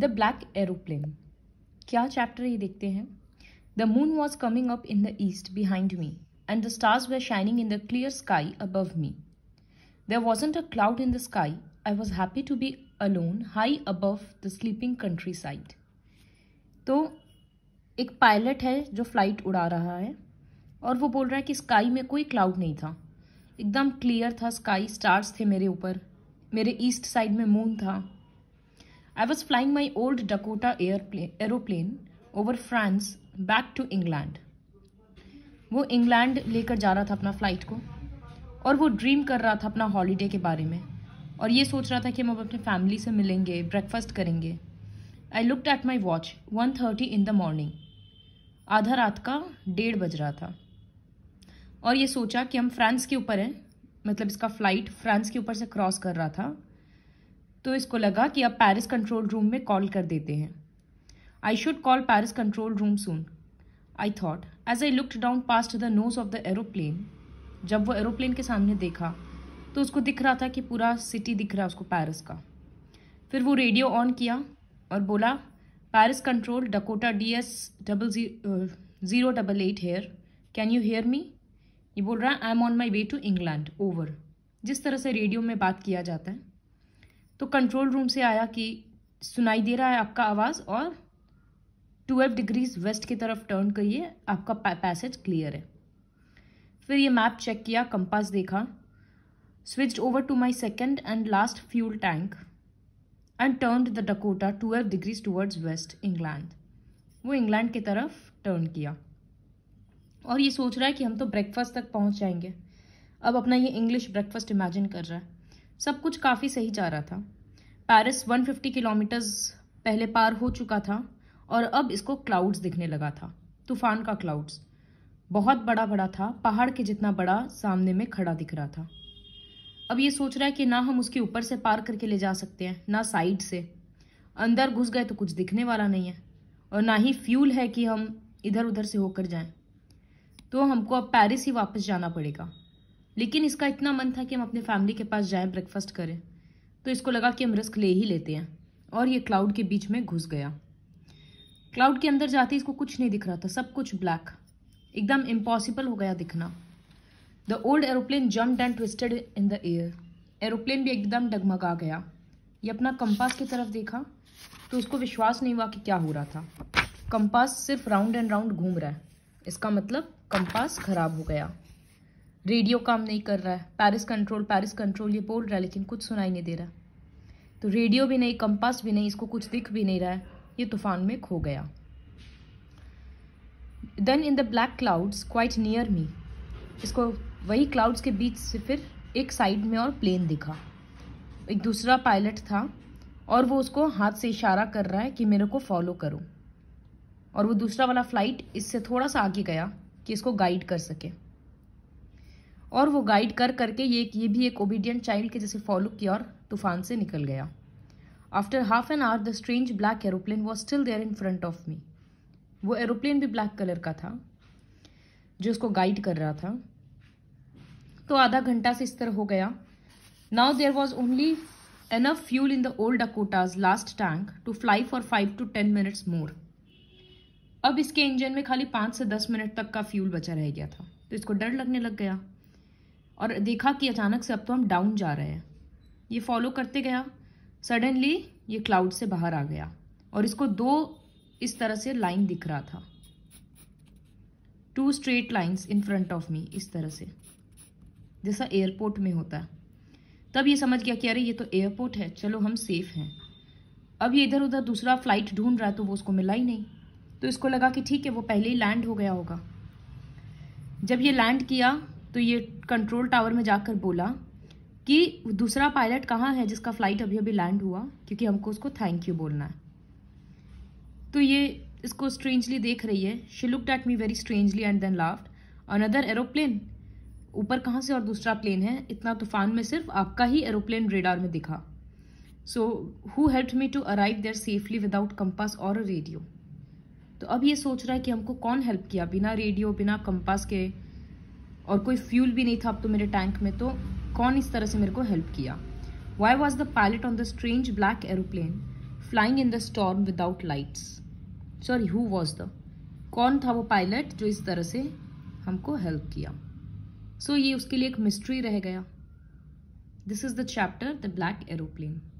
The black aeroplane क्या chapter ये देखते हैं the moon was coming up in the east behind me and the stars were shining in the clear sky above me there wasn't a cloud in the sky I was happy to be alone high above the sleeping countryside तो एक pilot है जो flight उड़ा रहा है और वो बोल रहा है कि स्काई में कोई क्लाउड नहीं था एकदम क्लियर था स्काई स्टार्स थे मेरे ऊपर मेरे ईस्ट साइड में मून था I was flying my old Dakota airplane, aeroplane over France back to England. वो इंग्लैंड लेकर जा रहा था अपना फ्लाइट को और वो ड्रीम कर रहा था अपना हॉलीडे के बारे में और ये सोच रहा था कि हम अब अपने फैमिली से मिलेंगे ब्रेकफास्ट करेंगे I looked at my watch one thirty in the morning आधा रात का डेढ़ बज रहा था और ये सोचा कि हम फ्रांस के ऊपर हैं मतलब इसका फ़्लाइट फ्रांस के ऊपर से क्रॉस कर रहा था तो इसको लगा कि अब पेरिस कंट्रोल रूम में कॉल कर देते हैं I should call Paris control room soon I thought as I looked down past the nose of the aeroplane जब वो एरोप्लेन के सामने देखा तो उसको दिख रहा था कि पूरा सिटी दिख रहा उसको पेरिस का फिर वो रेडियो ऑन किया और बोला Paris control Dakota D S double zero double eight here can you hear me ये बोल रहा है I am on my way to England over जिस तरह से रेडियो में बात किया जाता है तो कंट्रोल रूम से आया कि सुनाई दे रहा है आपका आवाज़ और ट्वेल्व डिग्रीज वेस्ट की तरफ टर्न करिए आपका पैसेज क्लियर है फिर ये मैप चेक किया कंपास देखा switch over to my second and last fuel tank and turn the Dakota twelve degrees towards west England वो इंग्लैंड की तरफ टर्न किया और ये सोच रहा है कि हम तो ब्रेकफास्ट तक पहुंच जाएंगे अब अपना ये इंग्लिश ब्रेकफास्ट इमेजिन कर रहा है सब कुछ काफ़ी सही जा रहा था पेरिस 150 किलोमीटर्स पहले पार हो चुका था और अब इसको क्लाउड्स दिखने लगा था तूफान का क्लाउड्स बहुत बड़ा बड़ा था पहाड़ के जितना बड़ा सामने में खड़ा दिख रहा था अब ये सोच रहा है कि ना हम उसके ऊपर से पार करके ले जा सकते हैं ना साइड से अंदर घुस गए तो कुछ दिखने वाला नहीं है और ना ही फ्यूल है कि हम इधर उधर से होकर जाएं तो हमको अब पेरिस ही वापस जाना पड़ेगा लेकिन इसका इतना मन था कि हम अपने फैमिली के पास जाएं ब्रेकफास्ट करें तो इसको लगा कि हम रिस्क ले ही लेते हैं और ये क्लाउड के बीच में घुस गया क्लाउड के अंदर जाते इसको कुछ नहीं दिख रहा था सब कुछ ब्लैक एकदम इम्पॉसिबल हो गया दिखना the old aeroplane jump and twisted in the air aeroplane भी एकदम डगमगा गया ये अपना कंपास की तरफ देखा तो उसको विश्वास नहीं हुआ कि क्या हो रहा था कंपास सिर्फ राउंड एंड राउंड घूम रहा है इसका मतलब कंपास खराब हो गया रेडियो काम नहीं कर रहा है पैरिस कंट्रोल पैरिस कंट्रोल ये बोल रहा है लेकिन कुछ सुनाई नहीं दे रहा तो रेडियो भी नहीं कंपास भी नहीं इसको कुछ दिख भी नहीं रहा है ये तूफान में खो गया then in the black clouds quite near me इसको वही क्लाउड्स के बीच से फिर एक साइड में और प्लेन दिखा एक दूसरा पायलट था और वो उसको हाथ से इशारा कर रहा है कि मेरे को फॉलो करो और वो दूसरा वाला फ्लाइट इससे थोड़ा सा आगे गया कि इसको गाइड कर सके और वो गाइड कर करके ये ये भी एक ओबीडियंट चाइल्ड के जैसे फॉलो किया और तूफान से निकल गया after half an hour the strange black aeroplane was still there in front of me वो एरोप्लेन भी ब्लैक कलर का था जो उसको गाइड कर रहा था तो आधा घंटा से इस तरह हो गया now there was only enough fuel in the old Dakota's last tank to fly for five to ten minutes more अब इसके इंजन में खाली पाँच से दस मिनट तक का फ्यूल बचा रह गया था तो इसको डर लगने लग गया और देखा कि अचानक से अब तो हम डाउन जा रहे हैं ये फॉलो करते गया सडनली ये क्लाउड से बाहर आ गया और इसको दो इस तरह से लाइन दिख रहा था two straight lines in front of me इस तरह से जैसा एयरपोर्ट में होता है तब ये समझ गया कि अरे ये तो एयरपोर्ट है चलो हम सेफ हैं अब ये इधर उधर दूसरा फ्लाइट ढूंढ रहा है तो वो उसको मिला ही नहीं तो इसको लगा कि ठीक है वो पहले ही लैंड हो गया होगा जब ये लैंड किया तो ये कंट्रोल टावर में जाकर बोला कि दूसरा पायलट कहाँ है जिसका फ्लाइट अभी अभी लैंड हुआ क्योंकि हमको उसको थैंक यू बोलना है तो ये इसको स्ट्रेंजली देख रही है she look at me very strangely and then laughed another aeroplane ऊपर कहाँ से और दूसरा प्लेन है इतना तूफान में सिर्फ आपका ही एरोप्लेन रेडार में दिखा so who help me to arrive there safely without compass और रेडियो तो अब ये सोच रहा है कि हमको कौन हेल्प किया बिना रेडियो बिना कंपास के और कोई फ्यूल भी नहीं था अब तो मेरे टैंक में तो कौन इस तरह से मेरे को हेल्प किया why was the pilot on the strange black aeroplane flying in the storm without lights sorry who was the कौन था वो पायलट जो इस तरह से हमको हेल्प किया सो so, ये उसके लिए एक मिस्ट्री रह गया this is the chapter the black aeroplane